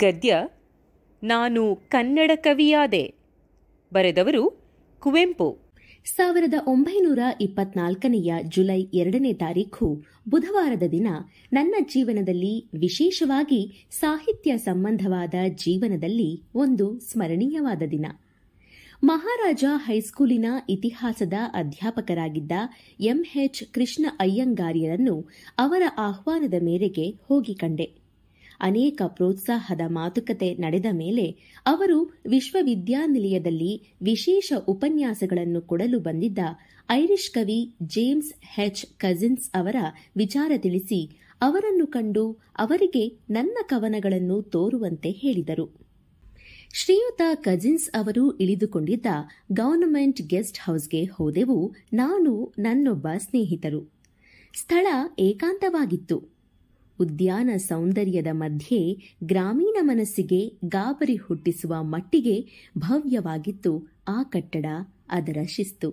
ಗದ್ಯ ನಾನು ಕನ್ನಡ ಕವಿಯಾದೆ ಬರೆದವರು ಕುವೆಂಪು ಸಾವಿರದ ಒಂಬೈನೂರ ಇಪ್ಪತ್ನಾಲ್ಕನೆಯ ಜುಲೈ ಎರಡನೇ ತಾರೀಖು ಬುಧವಾರದ ದಿನ ನನ್ನ ಜೀವನದಲ್ಲಿ ವಿಶೇಷವಾಗಿ ಸಾಹಿತ್ಯ ಸಂಬಂಧವಾದ ಜೀವನದಲ್ಲಿ ಒಂದು ಸ್ಮರಣೀಯವಾದ ದಿನ ಮಹಾರಾಜ ಹೈಸ್ಕೂಲಿನ ಇತಿಹಾಸದ ಅಧ್ಯಾಪಕರಾಗಿದ್ದ ಎಂಎಚ್ ಕೃಷ್ಣ ಅಯ್ಯಂಗಾರಿಯರನ್ನು ಅವರ ಆಹ್ವಾನದ ಮೇರೆಗೆ ಹೋಗಿ ಕಂಡೆ ಅನೇಕ ಪ್ರೋತ್ಸಾಹದ ಮಾತುಕತೆ ನಡೆದ ಮೇಲೆ ಅವರು ವಿಶ್ವವಿದ್ಯಾನಿಲಯದಲ್ಲಿ ವಿಶೇಷ ಉಪನ್ಯಾಸಗಳನ್ನು ಕೊಡಲು ಬಂದಿದ್ದ ಐರಿಷ್ ಕವಿ ಜೇಮ್ಸ್ ಹೆಚ್ ಕಜಿನ್ಸ್ ಅವರ ವಿಚಾರ ತಿಳಿಸಿ ಅವರನ್ನು ಕಂಡು ಅವರಿಗೆ ನನ್ನ ಕವನಗಳನ್ನು ತೋರುವಂತೆ ಹೇಳಿದರು ಶ್ರೀಯುತ ಕಜಿನ್ಸ್ ಅವರು ಇಳಿದುಕೊಂಡಿದ್ದ ಗವರ್ನಮೆಂಟ್ ಗೆಸ್ಟ್ ಹೌಸ್ಗೆ ಹೋದೆವು ನಾನು ನನ್ನೊಬ್ಬ ಸ್ನೇಹಿತರು ಸ್ಥಳ ಏಕಾಂತವಾಗಿತ್ತು ಉದ್ಯಾನ ಸೌಂದರ್ಯದ ಮಧ್ಯೆ ಗ್ರಾಮೀಣ ಮನಸ್ಸಿಗೆ ಗಾಬರಿ ಹುಟ್ಟಿಸುವ ಮಟ್ಟಿಗೆ ಭವ್ಯವಾಗಿತ್ತು ಆ ಕಟ್ಟಡ ಅದರ ಶಿಸ್ತು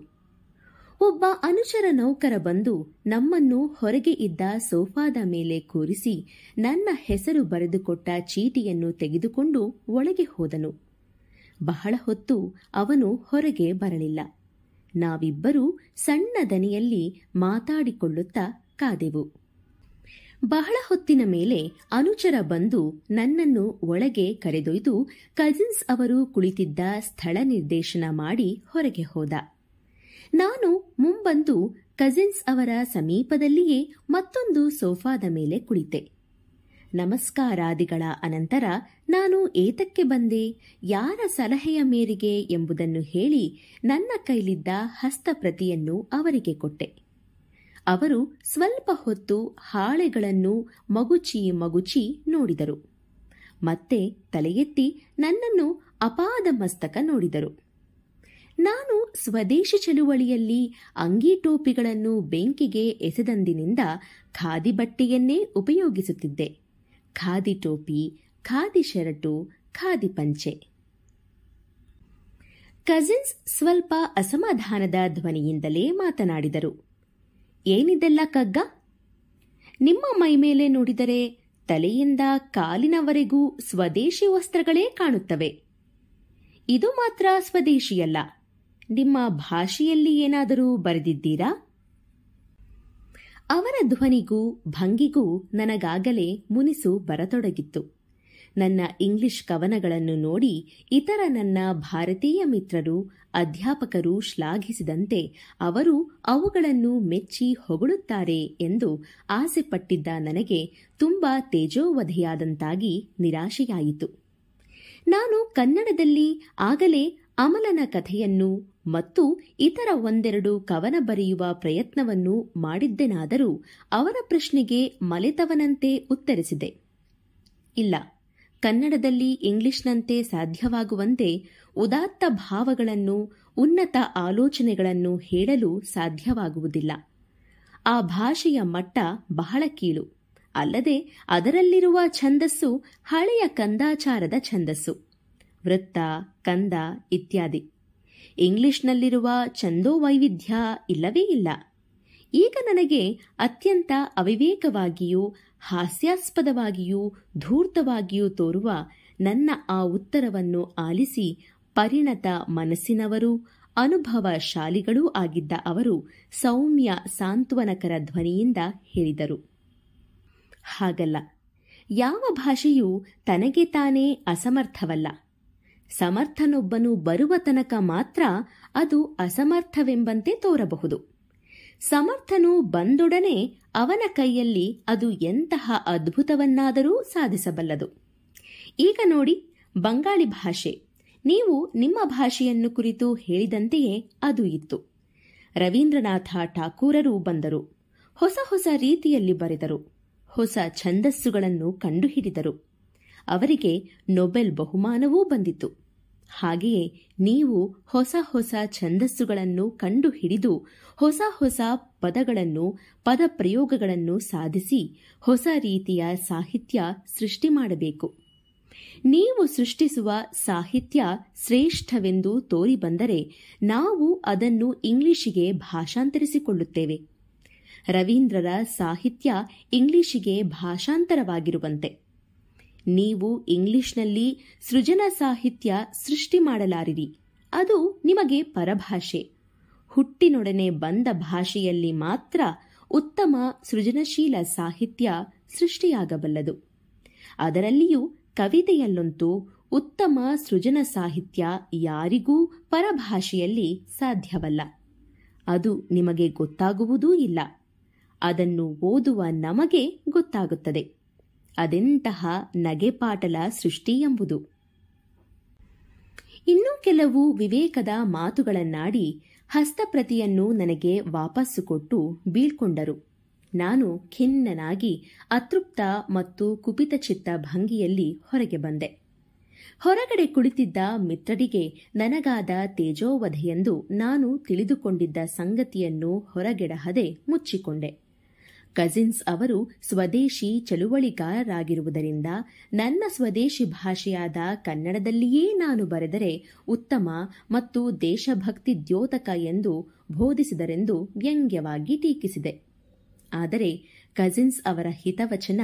ಒಬ್ಬ ಅನುಚರ ನೌಕರ ಬಂದು ನಮ್ಮನ್ನು ಹೊರಗೆ ಇದ್ದ ಸೋಫಾದ ಮೇಲೆ ಕೂರಿಸಿ ನನ್ನ ಹೆಸರು ಬರೆದುಕೊಟ್ಟ ಚೀಟಿಯನ್ನು ತೆಗೆದುಕೊಂಡು ಒಳಗೆ ಹೋದನು ಬಹಳ ಹೊತ್ತು ಅವನು ಹೊರಗೆ ಬರಲಿಲ್ಲ ನಾವಿಬ್ಬರೂ ಸಣ್ಣ ದನಿಯಲ್ಲಿ ಮಾತಾಡಿಕೊಳ್ಳುತ್ತಾ ಕಾದೆವು ಬಹಳ ಹೊತ್ತಿನ ಮೇಲೆ ಅನುಚರ ಬಂದು ನನ್ನನ್ನು ಒಳಗೆ ಕರೆದೊಯ್ದು ಕಜಿನ್ಸ್ ಅವರು ಕುಳಿತಿದ್ದ ಸ್ಥಳ ನಿರ್ದೇಶನ ಮಾಡಿ ಹೊರಗೆ ಹೋದ ನಾನು ಮುಂಬಂದು ಕಜಿನ್ಸ್ ಅವರ ಸಮೀಪದಲ್ಲಿಯೇ ಮತ್ತೊಂದು ಸೋಫಾದ ಮೇಲೆ ಕುಳಿತೆ ನಮಸ್ಕಾರಾದಿಗಳ ಅನಂತರ ನಾನು ಏತಕ್ಕೆ ಬಂದೆ ಯಾರ ಸಲಹೆಯ ಮೇರೆಗೆ ಎಂಬುದನ್ನು ಹೇಳಿ ನನ್ನ ಕೈಲಿದ್ದ ಹಸ್ತಪ್ರತಿಯನ್ನು ಅವರಿಗೆ ಕೊಟ್ಟೆ ಅವರು ಸ್ವಲ್ಪ ಹೊತ್ತು ಹಾಳೆಗಳನ್ನು ಮಗುಚಿ ಮಗುಚಿ ನೋಡಿದರು ಮತ್ತೆ ತಲೆಯೆತ್ತಿ ನನ್ನನ್ನು ಅಪಾದ ಮಸ್ತಕ ನೋಡಿದರು ನಾನು ಸ್ವದೇಶಿ ಚಳುವಳಿಯಲ್ಲಿ ಅಂಗಿ ಟೋಪಿಗಳನ್ನು ಬೆಂಕಿಗೆ ಎಸೆದಂದಿನಿಂದ ಖಾದಿ ಬಟ್ಟೆಯನ್ನೇ ಉಪಯೋಗಿಸುತ್ತಿದ್ದೆ ಖಾದಿ ಟೋಪಿ ಖಾದಿ ಶರಟು ಖಾದಿ ಪಂಚೆ ಕಜಿನ್ಸ್ ಸ್ವಲ್ಪ ಅಸಮಾಧಾನದ ಧ್ವನಿಯಿಂದಲೇ ಮಾತನಾಡಿದರು ಏನಿದೆಲ್ಲ ಕಗ್ಗ ನಿಮ್ಮ ಮೈ ಮೇಲೆ ನೋಡಿದರೆ ತಲೆಯಿಂದ ಕಾಲಿನವರೆಗೂ ಸ್ವದೇಶಿ ವಸ್ತ್ರಗಳೇ ಕಾಣುತ್ತವೆ ಇದು ಮಾತ್ರ ಸ್ವದೇಶಿಯಲ್ಲ ನಿಮ್ಮ ಭಾಷೆಯಲ್ಲಿ ಏನಾದರೂ ಬರೆದಿದ್ದೀರಾ ಅವರ ಧ್ವನಿಗೂ ಭಂಗಿಗೂ ನನಗಾಗಲೇ ಮುನಿಸು ಬರತೊಡಗಿತ್ತು ನನ್ನ ಇಂಗ್ಲಿಷ್ ಕವನಗಳನ್ನು ನೋಡಿ ಇತರ ನನ್ನ ಭಾರತೀಯ ಮಿತ್ರರು ಅಧ್ಯಾಪಕರು ಶ್ಲಾಘಿಸಿದಂತೆ ಅವರು ಅವುಗಳನ್ನು ಮೆಚ್ಚಿ ಹೊಗಳುತ್ತಾರೆ ಎಂದು ಆಸೆಪಟ್ಟಿದ್ದ ನನಗೆ ತುಂಬ ತೇಜೋವಧೆಯಾದಂತಾಗಿ ನಿರಾಶೆಯಾಯಿತು ನಾನು ಕನ್ನಡದಲ್ಲಿ ಆಗಲೇ ಅಮಲನ ಕಥೆಯನ್ನು ಮತ್ತು ಇತರ ಒಂದೆರಡು ಕವನ ಬರೆಯುವ ಪ್ರಯತ್ನವನ್ನು ಮಾಡಿದ್ದೆನಾದರೂ ಅವರ ಪ್ರಶ್ನೆಗೆ ಮಲೆತವನಂತೆ ಉತ್ತರಿಸಿದೆ ಇಲ್ಲ ಕನ್ನಡದಲ್ಲಿ ಇಂಗ್ಲಿಷ್ನಂತೆ ಸಾಧ್ಯವಾಗುವಂತೆ ಉದಾತ್ತ ಭಾವಗಳನ್ನು ಉನ್ನತ ಆಲೋಚನೆಗಳನ್ನು ಹೇಳಲು ಸಾಧ್ಯವಾಗುವುದಿಲ್ಲ ಆ ಭಾಷೆಯ ಮಟ್ಟ ಬಹಳ ಕೀಳು ಅಲ್ಲದೆ ಅದರಲ್ಲಿರುವ ಛಂದಸ್ಸು ಹಳೆಯ ಕಂದಾಚಾರದ ಛಂದಸ್ಸು ವೃತ್ತ ಕಂದ ಇತ್ಯಾದಿ ಇಂಗ್ಲಿಷ್ನಲ್ಲಿರುವ ಛಂದೋವೈವಿಧ್ಯ ಇಲ್ಲವೇ ಇಲ್ಲ ಈಗ ನನಗೆ ಅತ್ಯಂತ ಅವಿವೇಕವಾಗಿಯೂ ಹಾಸ್ಯಾಸ್ಪದವಾಗಿಯೂ ಧೂರ್ತವಾಗಿಯೂ ತೋರುವ ನನ್ನ ಆ ಉತ್ತರವನ್ನು ಆಲಿಸಿ ಪರಿಣತ ಮನಸ್ಸಿನವರು ಅನುಭವ ಆಗಿದ್ದ ಅವರು ಸೌಮ್ಯ ಸಾಂತ್ವನಕರ ಧ್ವನಿಯಿಂದ ಹೇಳಿದರು ಹಾಗಲ್ಲ ಯಾವ ಭಾಷೆಯೂ ತನಗೆ ತಾನೇ ಅಸಮರ್ಥವಲ್ಲ ಸಮರ್ಥನೊಬ್ಬನು ಬರುವ ತನಕ ಮಾತ್ರ ಅದು ಅಸಮರ್ಥವೆಂಬಂತೆ ತೋರಬಹುದು ಸಮರ್ಥನು ಬಂದೊಡನೆ ಅವನ ಕೈಯಲ್ಲಿ ಅದು ಎಂತಹ ಅದ್ಭುತವನ್ನಾದರೂ ಸಾಧಿಸಬಲ್ಲದು ಈಗ ನೋಡಿ ಬಂಗಾಳಿ ಭಾಷೆ ನೀವು ನಿಮ್ಮ ಭಾಷೆಯನ್ನು ಕುರಿತು ಹೇಳಿದಂತೆಯೇ ಅದು ಇತ್ತು ರವೀಂದ್ರನಾಥ ಠಾಕೂರರು ಬಂದರು ಹೊಸ ಹೊಸ ರೀತಿಯಲ್ಲಿ ಬರೆದರು ಹೊಸ ಛಂದಸ್ಸುಗಳನ್ನು ಕಂಡುಹಿಡಿದರು ಅವರಿಗೆ ನೊಬೆಲ್ ಬಹುಮಾನವೂ ಬಂದಿತು ಹಾಗೆಯೇ ನೀವು ಹೊಸ ಹೊಸ ಛಂದಸ್ಸುಗಳನ್ನು ಕಂಡುಹಿಡಿದು ಹೊಸ ಹೊಸ ಪದಗಳನ್ನು ಪದ ಪ್ರಯೋಗಗಳನ್ನು ಸಾಧಿಸಿ ಹೊಸ ರೀತಿಯ ಸಾಹಿತ್ಯ ಸೃಷ್ಟಿ ಮಾಡಬೇಕು ನೀವು ಸೃಷ್ಟಿಸುವ ಸಾಹಿತ್ಯ ಶ್ರೇಷ್ಠವೆಂದು ತೋರಿಬಂದರೆ ನಾವು ಅದನ್ನು ಇಂಗ್ಲಿಷಿಗೆ ಭಾಷಾಂತರಿಸಿಕೊಳ್ಳುತ್ತೇವೆ ರವೀಂದ್ರರ ಸಾಹಿತ್ಯ ಇಂಗ್ಲಿಷಿಗೆ ಭಾಷಾಂತರವಾಗಿರುವಂತೆ ನೀವು ಇಂಗ್ಲಿಷ್ನಲ್ಲಿ ಸೃಜನ ಸಾಹಿತ್ಯ ಸೃಷ್ಟಿ ಮಾಡಲಾರಿರಿ ಅದು ನಿಮಗೆ ಪರಭಾಷೆ ಹುಟ್ಟಿನೊಡನೆ ಬಂದ ಭಾಷೆಯಲ್ಲಿ ಮಾತ್ರ ಉತ್ತಮ ಸೃಜನಶೀಲ ಸಾಹಿತ್ಯ ಸೃಷ್ಟಿಯಾಗಬಲ್ಲದು ಅದರಲ್ಲಿಯೂ ಕವಿತೆಯಲ್ಲಂತೂ ಉತ್ತಮ ಸೃಜನ ಸಾಹಿತ್ಯ ಯಾರಿಗೂ ಪರಭಾಷೆಯಲ್ಲಿ ಸಾಧ್ಯವಲ್ಲ ಅದು ನಿಮಗೆ ಗೊತ್ತಾಗುವುದೂ ಇಲ್ಲ ಅದನ್ನು ಓದುವ ನಮಗೆ ಗೊತ್ತಾಗುತ್ತದೆ ಅದೆಂತಹ ನಗೆಪಾಟಲ ಸೃಷ್ಟಿ ಎಂಬುದು ಇನ್ನೂ ಕೆಲವು ವಿವೇಕದ ಮಾತುಗಳನ್ನಾಡಿ ಹಸ್ತಪ್ರತಿಯನ್ನು ನನಗೆ ವಾಪಸ್ಸು ಕೊಟ್ಟು ಬೀಳ್ಕೊಂಡರು ನಾನು ಖಿನ್ನನಾಗಿ ಅತೃಪ್ತ ಮತ್ತು ಕುಪಿತಚಿತ್ತ ಭಂಗಿಯಲ್ಲಿ ಹೊರಗೆ ಬಂದೆ ಹೊರಗಡೆ ಕುಳಿತಿದ್ದ ಮಿತ್ರರಿಗೆ ನನಗಾದ ತೇಜೋವಧೆಯೆಂದು ನಾನು ತಿಳಿದುಕೊಂಡಿದ್ದ ಸಂಗತಿಯನ್ನು ಹೊರಗೆಡಹದೆ ಮುಚ್ಚಿಕೊಂಡೆ ಕಜಿನ್ಸ್ ಅವರು ಸ್ವದೇಶಿ ಚಳುವಳಿಗಾರರಾಗಿರುವುದರಿಂದ ನನ್ನ ಸ್ವದೇಶಿ ಭಾಷೆಯಾದ ಕನ್ನಡದಲ್ಲಿಯೇ ನಾನು ಬರೆದರೆ ಉತ್ತಮ ಮತ್ತು ದೇಶಭಕ್ತಿ ದ್ಯೋತಕ ಎಂದು ಬೋಧಿಸಿದರೆಂದು ವ್ಯಂಗ್ಯವಾಗಿ ಟೀಕಿಸಿದೆ ಆದರೆ ಕಜಿನ್ಸ್ ಅವರ ಹಿತವಚನ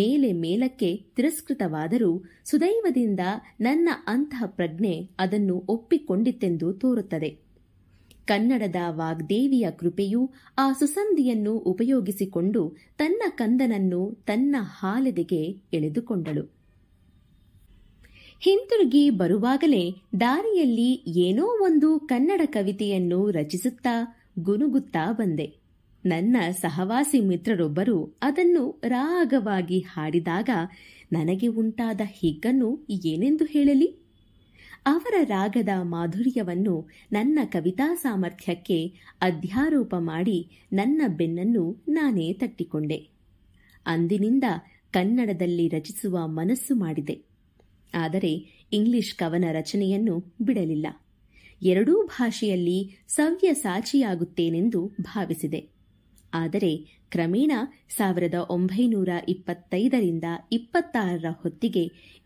ಮೇಲೆ ಮೇಲಕ್ಕೆ ತಿರಸ್ಕೃತವಾದರೂ ಸುದೈವದಿಂದ ನನ್ನ ಅಂತಹ ಪ್ರಜ್ಞೆ ಅದನ್ನು ಒಪ್ಪಿಕೊಂಡಿತ್ತೆಂದು ತೋರುತ್ತದೆ ಕನ್ನಡದ ವಾಗ್ದೇವಿಯ ಕೃಪೆಯು ಆ ಸುಸಂಧಿಯನ್ನು ಉಪಯೋಗಿಸಿಕೊಂಡು ತನ್ನ ಕಂದನನ್ನು ತನ್ನ ಹಾಲೆದೆಗೆ ಎಳೆದುಕೊಂಡಳು ಹಿಂತಿರುಗಿ ಬರುವಾಗಲೇ ದಾರಿಯಲ್ಲಿ ಏನೋ ಒಂದು ಕನ್ನಡ ಕವಿತೆಯನ್ನು ರಚಿಸುತ್ತಾ ಗುನುಗುತ್ತಾ ಬಂದೆ ನನ್ನ ಸಹವಾಸಿ ಮಿತ್ರರೊಬ್ಬರು ಅದನ್ನು ರಾಗವಾಗಿ ಹಾಡಿದಾಗ ನನಗೆ ಉಂಟಾದ ಹಿಗ್ಗನ್ನು ಏನೆಂದು ಹೇಳಲಿ ಅವರ ರಾಗದ ಮಾಧುರ್ಯವನ್ನು ನನ್ನ ಕವಿತಾ ಸಾಮರ್ಥ್ಯಕ್ಕೆ ಅಧ್ಯಾರೋಪ ಮಾಡಿ ನನ್ನ ಬೆನ್ನನ್ನು ನಾನೇ ತಟ್ಟಿಕೊಂಡೆ ಅಂದಿನಿಂದ ಕನ್ನಡದಲ್ಲಿ ರಚಿಸುವ ಮನಸ್ಸು ಮಾಡಿದೆ ಆದರೆ ಇಂಗ್ಲಿಷ್ ಕವನ ರಚನೆಯನ್ನು ಬಿಡಲಿಲ್ಲ ಎರಡೂ ಭಾಷೆಯಲ್ಲಿ ಸವ್ಯ ಸಾಚಿಯಾಗುತ್ತೇನೆಂದು ಭಾವಿಸಿದೆ ಆದರೆ ಕ್ರಮೇಣ ಸಾವಿರದ ಒಂಬೈನೂರ ಇಪ್ಪತ್ತೈದರಿಂದ ಇಪ್ಪತ್ತಾರರ ಹೊತ್ತಿಗೆ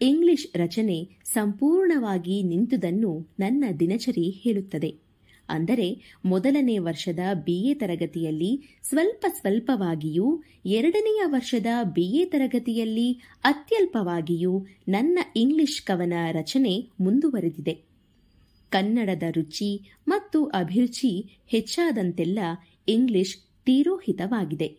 ಇಂಗ್ಲಿಷ್ ರಚನೆ ಸಂಪೂರ್ಣವಾಗಿ ನಿಂತುದನ್ನು ನನ್ನ ದಿನಚರಿ ಹೇಳುತ್ತದೆ ಅಂದರೆ ಮೊದಲನೇ ವರ್ಷದ ಬಿಎ ತರಗತಿಯಲ್ಲಿ ಸ್ವಲ್ಪ ಸ್ವಲ್ಪವಾಗಿಯೂ ಎರಡನೆಯ ವರ್ಷದ ಬಿಎ ತರಗತಿಯಲ್ಲಿ ಅತ್ಯಲ್ಪವಾಗಿಯೂ ನನ್ನ ಇಂಗ್ಲಿಷ್ ಕವನ ರಚನೆ ಮುಂದುವರೆದಿದೆ ಕನ್ನಡದ ರುಚಿ ಮತ್ತು ಅಭಿರುಚಿ ಹೆಚ್ಚಾದಂತೆಲ್ಲ ಇಂಗ್ಲಿಷ್ ತೀರೋಹಿತವಾಗಿದೆ